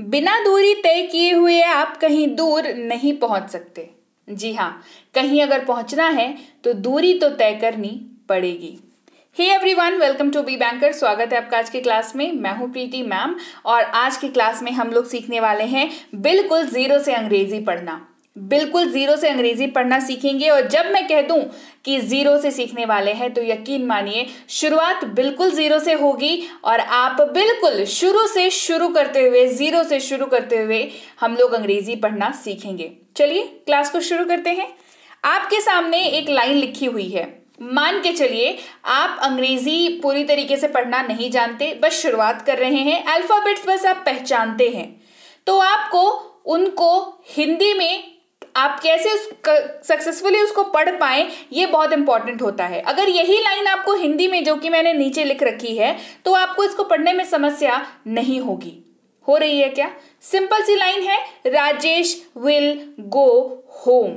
बिना दूरी तय किए हुए आप कहीं दूर नहीं पहुंच सकते जी हाँ कहीं अगर पहुंचना है तो दूरी तो तय करनी पड़ेगी hey everyone welcome to B banker स्वागत है आपका आज की क्लास में मैं हूं प्रीति मैम और आज की क्लास में हम लोग सीखने वाले हैं बिल्कुल जीरो से अंग्रेजी पढ़ना बिल्कुल ज़ीरो से अंग्रेज़ी पढ़ना सीखेंगे और जब मैं कह दूं कि ज़ीरो से सीखने वाले हैं तो यकीन मानिए शुरुआत बिल्कुल ज़ीरो से होगी और आप बिल्कुल शुरू से शुरू करते हुए ज़ीरो से शुरू करते हुए हम लोग अंग्रेज़ी पढ़ना सीखेंगे चलिए क्लास को शुरू करते हैं आपके सामने एक लाइन लिखी हुई है मान के चलिए आप अंग्रेजी पूरी तरीके से पढ़ना नहीं जानते बस शुरुआत कर रहे हैं अल्फ़ाबेट्स बस आप पहचानते हैं तो आपको उनको हिंदी में आप कैसे उस सक्सेसफुली उसको पढ़ पाए ये बहुत इंपॉर्टेंट होता है अगर यही लाइन आपको हिंदी में जो कि मैंने नीचे लिख रखी है तो आपको इसको पढ़ने में समस्या नहीं होगी हो रही है क्या सिंपल सी लाइन है राजेश विल गो होम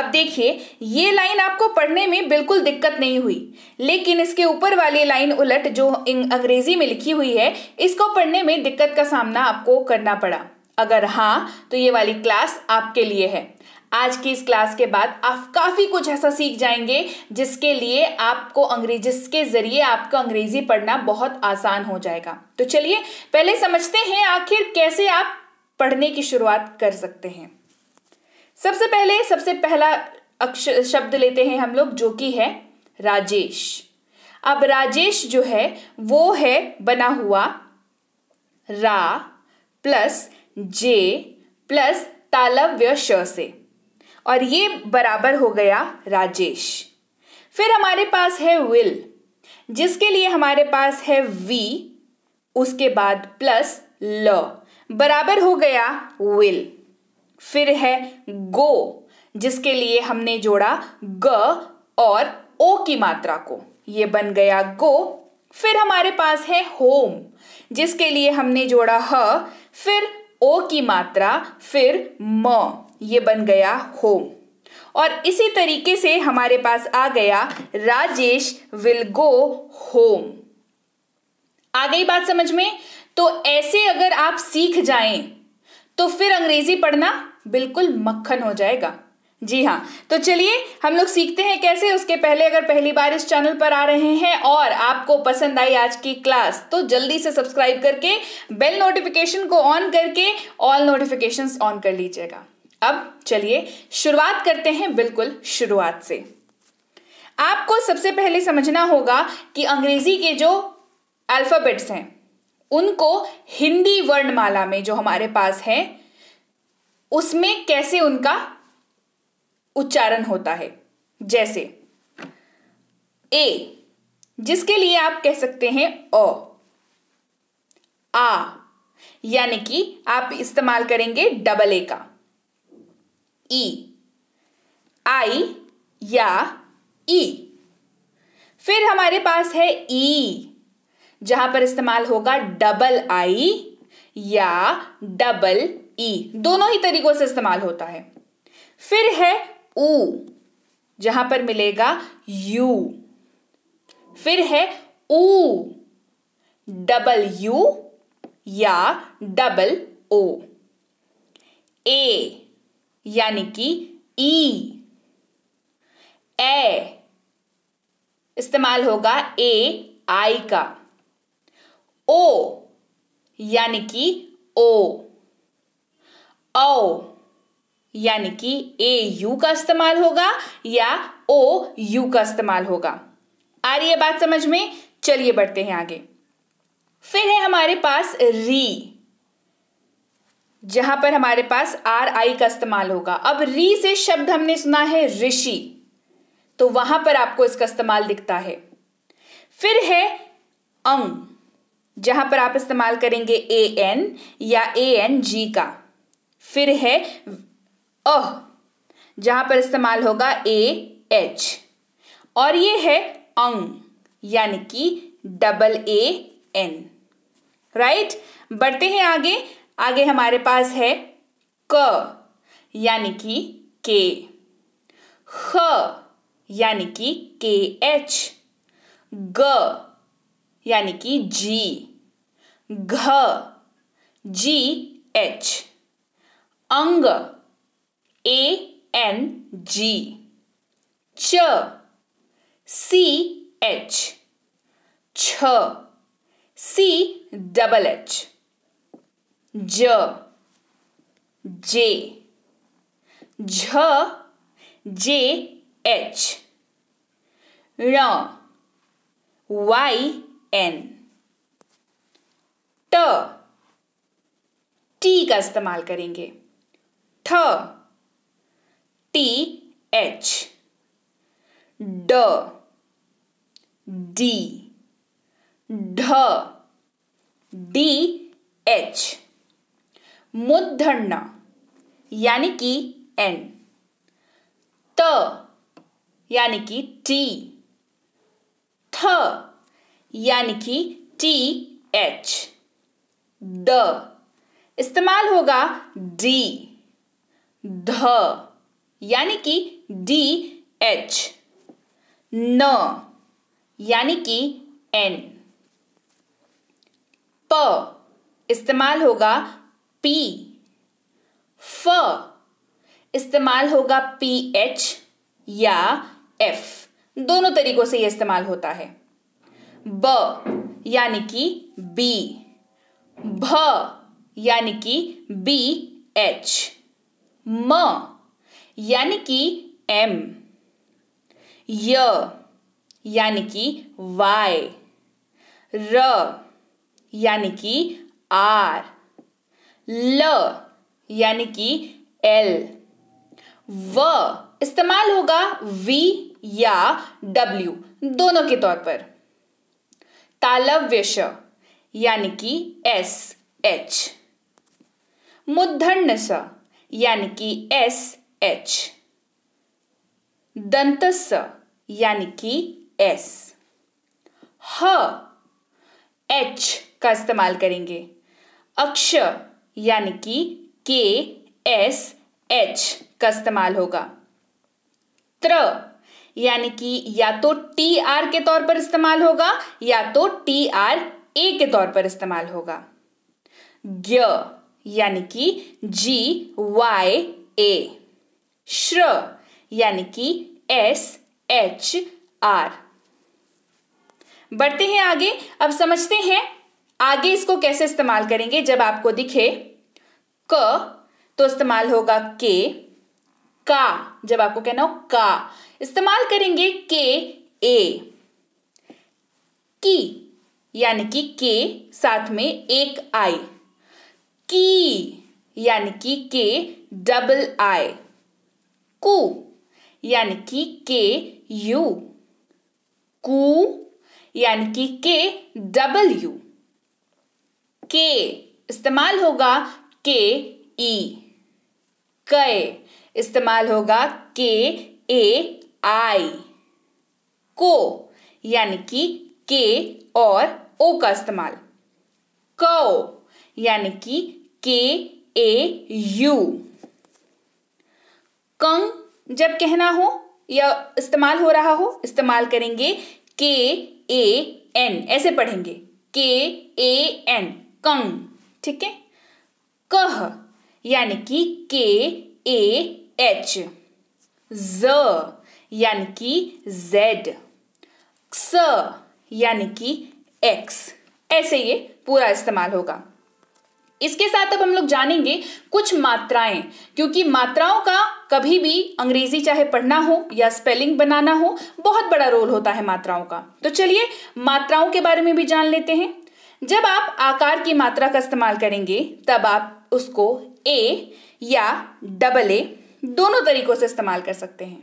अब देखिए ये लाइन आपको पढ़ने में बिल्कुल दिक्कत नहीं हुई लेकिन इसके ऊपर वाली लाइन उलट जो अंग्रेजी में लिखी हुई है इसको पढ़ने में दिक्कत का सामना आपको करना पड़ा अगर हाँ तो ये वाली क्लास आपके लिए है आज की इस क्लास के बाद आप काफ़ी कुछ ऐसा सीख जाएंगे जिसके लिए आपको अंग्रेजी जिसके ज़रिए आपको अंग्रेज़ी पढ़ना बहुत आसान हो जाएगा तो चलिए पहले समझते हैं आखिर कैसे आप पढ़ने की शुरुआत कर सकते हैं सबसे पहले सबसे पहला अक्षर शब्द लेते हैं हम लोग जो कि है राजेश अब राजेश जो है वो है बना हुआ रा प्लस जे प्लस तालव्य श से और ये बराबर हो गया राजेश फिर हमारे पास है विल जिसके लिए हमारे पास है वी उसके बाद प्लस ल बराबर हो गया विल फिर है गो जिसके लिए हमने जोड़ा ग और ओ की मात्रा को ये बन गया गो फिर हमारे पास है होम जिसके लिए हमने जोड़ा ह फिर ओ की मात्रा फिर म ये बन गया हो और इसी तरीके से हमारे पास आ गया राजेश विल गो होम आ गई बात समझ में तो ऐसे अगर आप सीख जाएं तो फिर अंग्रेजी पढ़ना बिल्कुल मक्खन हो जाएगा जी हाँ तो चलिए हम लोग सीखते हैं कैसे उसके पहले अगर पहली बार इस चैनल पर आ रहे हैं और आपको पसंद आई आज की क्लास तो जल्दी से सब्सक्राइब करके बेल नोटिफिकेशन को ऑन करके ऑल नोटिफिकेशंस ऑन कर लीजिएगा अब चलिए शुरुआत करते हैं बिल्कुल शुरुआत से आपको सबसे पहले समझना होगा कि अंग्रेजी के जो अल्फ़ाबेट्स हैं उनको हिंदी वर्णमाला में जो हमारे पास है उसमें कैसे उनका उच्चारण होता है जैसे ए जिसके लिए आप कह सकते हैं ओ आ यानी कि आप इस्तेमाल करेंगे डबल ए का ई आई या ई फिर हमारे पास है ई जहां पर इस्तेमाल होगा डबल आई या डबल ई e। दोनों ही तरीकों से इस्तेमाल होता है फिर है ऊ जहां पर मिलेगा यू फिर है ऊ डबल यू या डबल ओ ए यानी कि ई ए इस्तेमाल होगा ए आई का ओ यानी कि ओ ओ यानी कि ए यू का इस्तेमाल होगा या ओ यू का इस्तेमाल होगा आ रही है बात समझ में चलिए बढ़ते हैं आगे फिर है हमारे पास री जहां पर हमारे पास आर आई का इस्तेमाल होगा अब री से शब्द हमने सुना है ऋषि तो वहां पर आपको इसका इस्तेमाल दिखता है फिर है अंग जहां पर आप इस्तेमाल करेंगे ए एन या ए एन जी का फिर है अ जहां पर इस्तेमाल होगा ए एच और ये है अंग यानी कि डबल ए एन राइट बढ़ते हैं आगे आगे हमारे पास है क यानी कि के ह यानी कि के एच ग यानी कि जी घ जी एच अंग A N G Ch C H Ch C double H J J J J H R Y N T T का इस्तेमाल करेंगे ठ T H D D D D H मुद्धन्न यानी कि एन त यानी कि टी थ यानी कि टी एच द इस्तेमाल होगा डी ध यानी कि डी एच न यानी कि एन प इस्तेमाल होगा पी फ इस्तेमाल होगा पी एच या एफ दोनों तरीकों से यह इस्तेमाल होता है ब यानी कि बी भ यानी कि बी एच म यानी कि एम य यानी कि वाई र यानी कि आर ल यानी कि एल व इस्तेमाल होगा वी या डब्ल्यू दोनों के तौर पर तालव्य श यानी कि एस एच स यानी कि एस एच दंत स यानी कि एस ह एच का इस्तेमाल करेंगे अक्ष यानी कि के एस एच का इस्तेमाल होगा त्र यानी कि या तो टी आर के तौर पर इस्तेमाल होगा या तो टी आर ए के तौर पर इस्तेमाल होगा ग्य यानी कि जी वाई ए श्र यानी कि एस एच आर बढ़ते हैं आगे अब समझते हैं आगे इसको कैसे इस्तेमाल करेंगे जब आपको दिखे क तो इस्तेमाल होगा के का जब आपको कहना हो का इस्तेमाल करेंगे के ए की यानी कि के साथ में एक आई की यानी कि के डबल आई कु यानी कि के यू कु यानी कि के डबल यू के इस्तेमाल होगा के ई कै इस्तेमाल होगा के ए आई को यानी कि के और ओ का इस्तेमाल को यानी कि के ए यू कंग जब कहना हो या इस्तेमाल हो रहा हो इस्तेमाल करेंगे के ए एन ऐसे पढ़ेंगे के ए एन कंग ठीक है कह यानी कि के ए एच ज यानी कि जेड स यानी कि एक्स ऐसे ये पूरा इस्तेमाल होगा इसके साथ अब हम लोग जानेंगे कुछ मात्राएं क्योंकि मात्राओं का कभी भी अंग्रेजी चाहे पढ़ना हो या स्पेलिंग बनाना हो बहुत बड़ा रोल होता है मात्राओं का तो चलिए मात्राओं के बारे में भी जान लेते हैं जब आप आकार की मात्रा का इस्तेमाल करेंगे तब आप उसको ए या डबल ए दोनों तरीकों से इस्तेमाल कर सकते हैं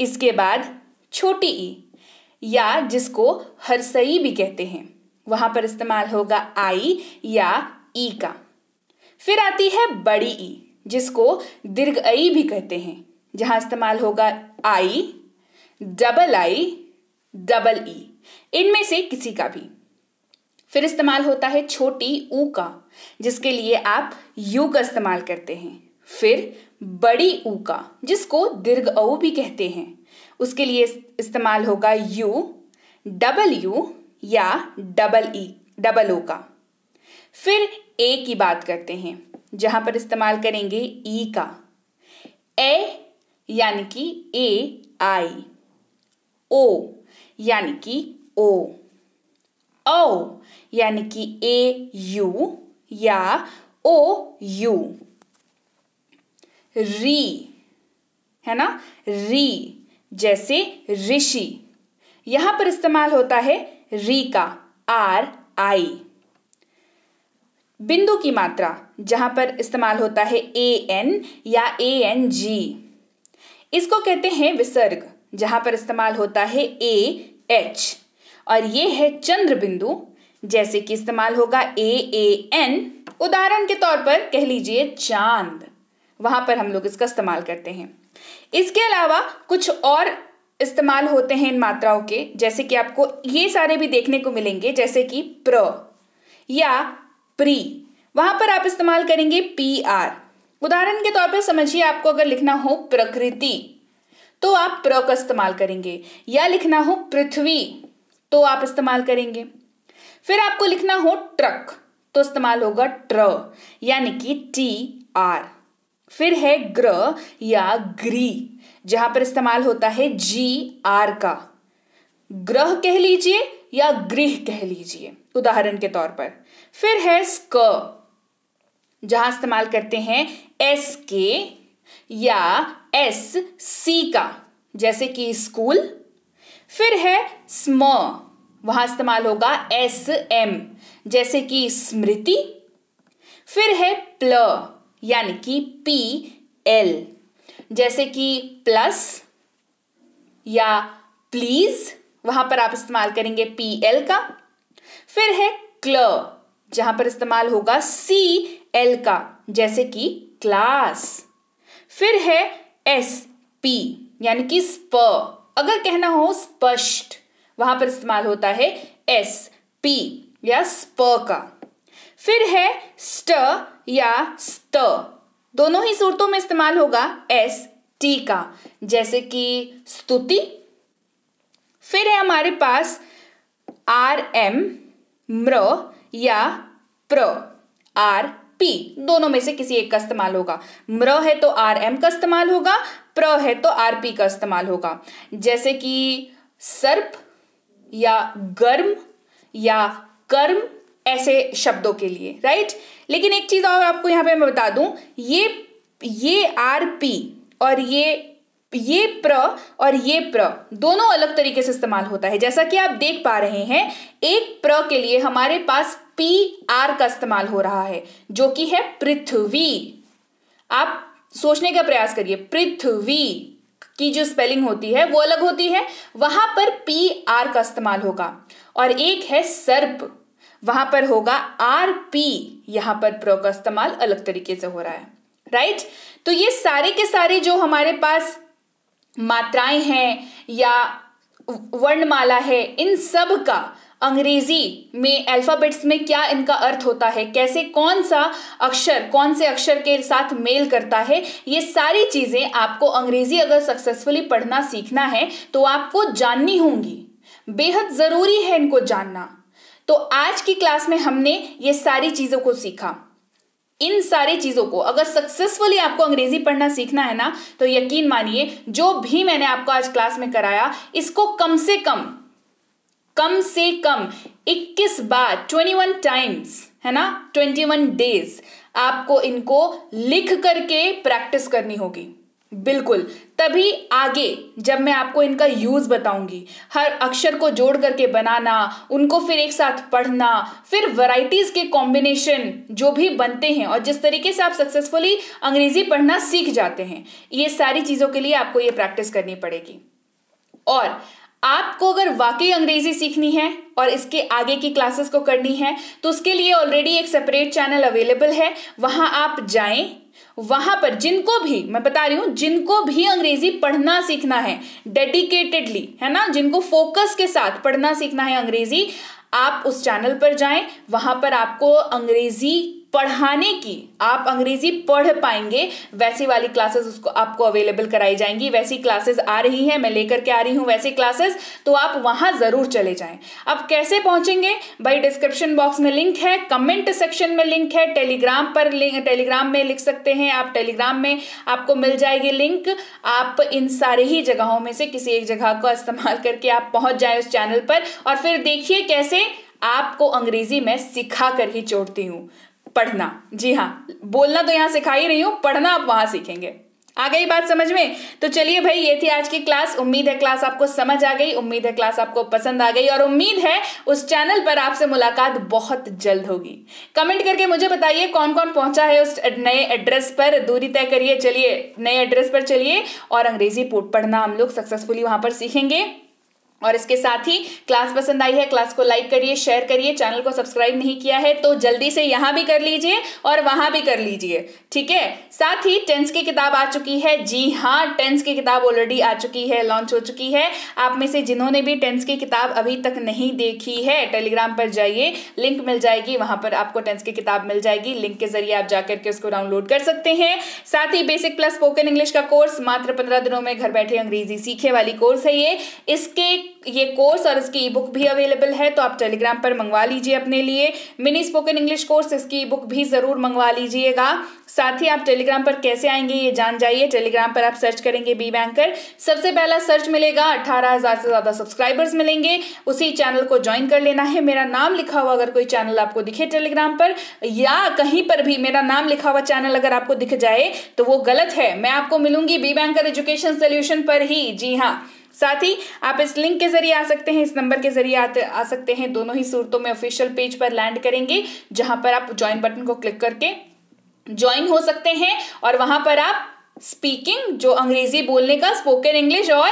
इसके बाद छोटी ई e, या जिसको हरसई भी कहते हैं वहां पर इस्तेमाल होगा आई या ई e का फिर आती है बड़ी ई जिसको दीर्घ ई भी कहते हैं जहां इस्तेमाल होगा I double I double E इनमें से किसी का भी फिर इस्तेमाल होता है छोटी ऊ का जिसके लिए आप यू का इस्तेमाल करते हैं फिर बड़ी ऊ का जिसको दीर्घ औ भी कहते हैं उसके लिए इस्तेमाल होगा यू डबल यू या डबल ई डबल ओ का फिर ए की बात करते हैं जहां पर इस्तेमाल करेंगे ई e का ए यानी कि ए आई ओ यानी कि ओ ओ यानी कि ए यू या ओ यू री है ना री जैसे ऋषि यहां पर इस्तेमाल होता है री का आर आई बिंदु की मात्रा जहां पर इस्तेमाल होता है ए एन या ए एन जी इसको कहते हैं विसर्ग जहां पर इस्तेमाल होता है ए एच और ये है चंद्र बिंदु जैसे कि इस्तेमाल होगा ए ए एन उदाहरण के तौर पर कह लीजिए चांद वहां पर हम लोग इसका इस्तेमाल करते हैं इसके अलावा कुछ और इस्तेमाल होते हैं इन मात्राओं के जैसे कि आपको ये सारे भी देखने को मिलेंगे जैसे कि प्र या प्री वहां पर आप इस्तेमाल करेंगे पी आर उदाहरण के तौर पर समझिए आपको अगर लिखना हो प्रकृति तो आप प्र का इस्तेमाल करेंगे या लिखना हो पृथ्वी तो आप इस्तेमाल करेंगे फिर आपको लिखना हो ट्रक तो इस्तेमाल होगा ट्र यानी कि टी आर फिर है ग्र या ग्री जहां पर इस्तेमाल होता है जी आर का ग्रह कह लीजिए या गृह कह लीजिए उदाहरण के तौर पर फिर है स्क जहां इस्तेमाल करते हैं एस के या एस सी का जैसे कि स्कूल फिर है स्म वहां इस्तेमाल होगा एस एम जैसे कि स्मृति फिर है प्ल यानी कि पी एल जैसे कि प्लस या प्लीज वहां पर आप इस्तेमाल करेंगे पी एल का फिर है क्ल जहां पर इस्तेमाल होगा सी एल का जैसे कि क्लास फिर है एस पी यानी कि स्प अगर कहना हो स्पष्ट वहां पर इस्तेमाल होता है एस पी या स्प का फिर है स्ट या स्त दोनों ही सूरतों में इस्तेमाल होगा एस टी का जैसे कि स्तुति फिर है हमारे पास आर एम म्र या प्र आर पी दोनों में से किसी एक का इस्तेमाल होगा म्र है तो आर एम का इस्तेमाल होगा प्र है तो आर पी का इस्तेमाल होगा जैसे कि सर्प या गर्म या कर्म ऐसे शब्दों के लिए राइट लेकिन एक चीज और आपको यहां पे मैं बता दूं ये ये आर पी और ये ये प्र और ये प्र दोनों अलग तरीके से इस्तेमाल होता है जैसा कि आप देख पा रहे हैं एक प्र के लिए हमारे पास पी आर का इस्तेमाल हो रहा है जो कि है पृथ्वी आप सोचने का प्रयास करिए पृथ्वी की जो स्पेलिंग होती है वो अलग होती है वहां पर पी आर का इस्तेमाल होगा और एक है सर्प वहां पर होगा आर पी यहां पर प्र का इस्तेमाल अलग तरीके से हो रहा है राइट तो ये सारे के सारे जो हमारे पास मात्राएं हैं या वर्णमाला है इन सब का अंग्रेजी में अल्फ़ाबेट्स में क्या इनका अर्थ होता है कैसे कौन सा अक्षर कौन से अक्षर के साथ मेल करता है ये सारी चीज़ें आपको अंग्रेज़ी अगर सक्सेसफुली पढ़ना सीखना है तो आपको जाननी होंगी बेहद ज़रूरी है इनको जानना तो आज की क्लास में हमने ये सारी चीज़ों को सीखा इन सारी चीजों को अगर सक्सेसफुली आपको अंग्रेजी पढ़ना सीखना है ना तो यकीन मानिए जो भी मैंने आपको आज क्लास में कराया इसको कम से कम कम से कम 21 बार 21 टाइम्स है ना 21 डेज आपको इनको लिख करके प्रैक्टिस करनी होगी बिल्कुल तभी आगे जब मैं आपको इनका यूज़ बताऊंगी हर अक्षर को जोड़ करके बनाना उनको फिर एक साथ पढ़ना फिर वैरायटीज़ के कॉम्बिनेशन जो भी बनते हैं और जिस तरीके से आप सक्सेसफुली अंग्रेज़ी पढ़ना सीख जाते हैं ये सारी चीज़ों के लिए आपको ये प्रैक्टिस करनी पड़ेगी और आपको अगर वाकई अंग्रेजी सीखनी है और इसके आगे की क्लासेस को करनी है तो उसके लिए ऑलरेडी एक सेपरेट चैनल अवेलेबल है वहां आप जाएं वहां पर जिनको भी मैं बता रही हूं जिनको भी अंग्रेजी पढ़ना सीखना है डेडिकेटेडली है ना जिनको फोकस के साथ पढ़ना सीखना है अंग्रेजी आप उस चैनल पर जाएं वहां पर आपको अंग्रेजी पढ़ाने की आप अंग्रेजी पढ़ पाएंगे वैसी वाली क्लासेस उसको आपको अवेलेबल कराई जाएंगी वैसी क्लासेस आ रही है मैं लेकर के आ रही हूँ वैसी क्लासेस तो आप वहाँ ज़रूर चले जाएं अब कैसे पहुँचेंगे भाई डिस्क्रिप्शन बॉक्स में लिंक है कमेंट सेक्शन में लिंक है टेलीग्राम पर टेलीग्राम में लिख सकते हैं आप टेलीग्राम में आपको मिल जाएगी लिंक आप इन सारे ही जगहों में से किसी एक जगह को इस्तेमाल करके आप पहुँच जाए उस चैनल पर और फिर देखिए कैसे आपको अंग्रेजी में सिखा कर ही छोड़ती हूँ पढ़ना जी हाँ बोलना तो यहाँ सिखा ही रही हूँ पढ़ना आप वहाँ सीखेंगे आ गई बात समझ में तो चलिए भाई ये थी आज की क्लास उम्मीद है क्लास आपको समझ आ गई उम्मीद है क्लास आपको पसंद आ गई और उम्मीद है उस चैनल पर आपसे मुलाकात बहुत जल्द होगी कमेंट करके मुझे बताइए कौन कौन पहुंचा है उस नए एड्रेस पर दूरी तय करिए चलिए नए एड्रेस पर चलिए और अंग्रेजी पढ़ना हम लोग सक्सेसफुली वहां पर सीखेंगे और इसके साथ ही क्लास पसंद आई है क्लास को लाइक करिए शेयर करिए चैनल को सब्सक्राइब नहीं किया है तो जल्दी से यहाँ भी कर लीजिए और वहाँ भी कर लीजिए ठीक है साथ ही टेंस की किताब आ चुकी है जी हाँ टेंस की किताब ऑलरेडी आ चुकी है लॉन्च हो चुकी है आप में से जिन्होंने भी टेंस की किताब अभी तक नहीं देखी है टेलीग्राम पर जाइए लिंक मिल जाएगी वहाँ पर आपको टेंस की किताब मिल जाएगी लिंक के जरिए आप जाकर के उसको डाउनलोड कर सकते हैं साथ ही बेसिक प्लस स्पोकन इंग्लिश का कोर्स मात्र पंद्रह दिनों में घर बैठे अंग्रेजी सीखे वाली कोर्स है ये इसके ये कोर्स और इसकी ई बुक भी अवेलेबल है तो आप टेलीग्राम पर मंगवा लीजिए अपने लिए मिनी स्पोकन इंग्लिश कोर्स इसकी ई बुक भी ज़रूर मंगवा लीजिएगा साथ ही आप टेलीग्राम पर कैसे आएंगे ये जान जाइए टेलीग्राम पर आप सर्च करेंगे बी बैंकर सबसे पहला सर्च मिलेगा अठारह हज़ार से ज़्यादा सब्सक्राइबर्स मिलेंगे उसी चैनल को ज्वाइन कर लेना है मेरा नाम लिखा हुआ अगर कोई चैनल आपको दिखे टेलीग्राम पर या कहीं पर भी मेरा नाम लिखा हुआ चैनल अगर आपको दिख जाए तो वो गलत है मैं आपको मिलूंगी बी बैंकर एजुकेशन सोल्यूशन पर ही जी हाँ साथ ही आप इस लिंक के जरिए आ सकते हैं इस नंबर के जरिए आ, आ सकते हैं दोनों ही सूरतों में ऑफिशियल पेज पर लैंड करेंगे जहां पर आप ज्वाइन बटन को क्लिक करके ज्वाइन हो सकते हैं और वहां पर आप स्पीकिंग जो अंग्रेजी बोलने का स्पोकन इंग्लिश और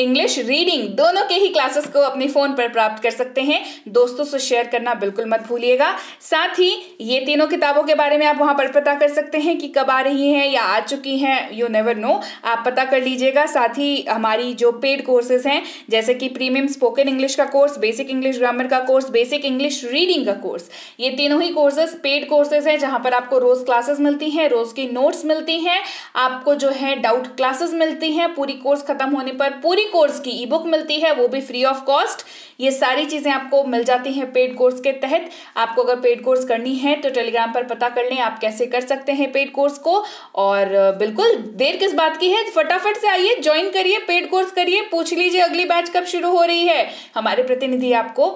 इंग्लिश रीडिंग दोनों के ही क्लासेस को अपने फोन पर प्राप्त कर सकते हैं दोस्तों से शेयर करना बिल्कुल मत भूलिएगा साथ ही ये तीनों किताबों के बारे में आप वहां पर पता कर सकते हैं कि कब आ रही हैं या आ चुकी हैं यू नेवर नो आप पता कर लीजिएगा साथ ही हमारी जो पेड कोर्सेज हैं जैसे कि प्रीमियम स्पोकन इंग्लिश का कोर्स बेसिक इंग्लिश ग्रामर का कोर्स बेसिक इंग्लिश रीडिंग का कोर्स ये तीनों ही कोर्सेज पेड कोर्सेज हैं जहां पर आपको रोज क्लासेस मिलती हैं रोज की नोट्स मिलती हैं आपको जो है डाउट क्लासेस मिलती हैं पूरी कोर्स खत्म होने पर पूरी कोर्स की ई बुक मिलती है वो भी फ्री ऑफ कॉस्ट ये सारी चीज़ें आपको मिल जाती हैं पेड कोर्स के तहत आपको अगर पेड कोर्स करनी है तो टेलीग्राम पर पता कर लें आप कैसे कर सकते हैं पेड कोर्स को और बिल्कुल देर किस बात की है फटाफट से आइए ज्वाइन करिए पेड कोर्स करिए पूछ लीजिए अगली बैच कब शुरू हो रही है हमारे प्रतिनिधि आपको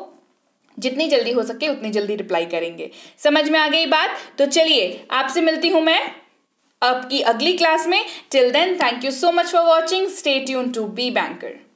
जितनी जल्दी हो सके उतनी जल्दी रिप्लाई करेंगे समझ में आ गई बात तो चलिए आपसे मिलती हूं मैं आपकी अगली क्लास में till then thank you so much for watching stay tune to B banker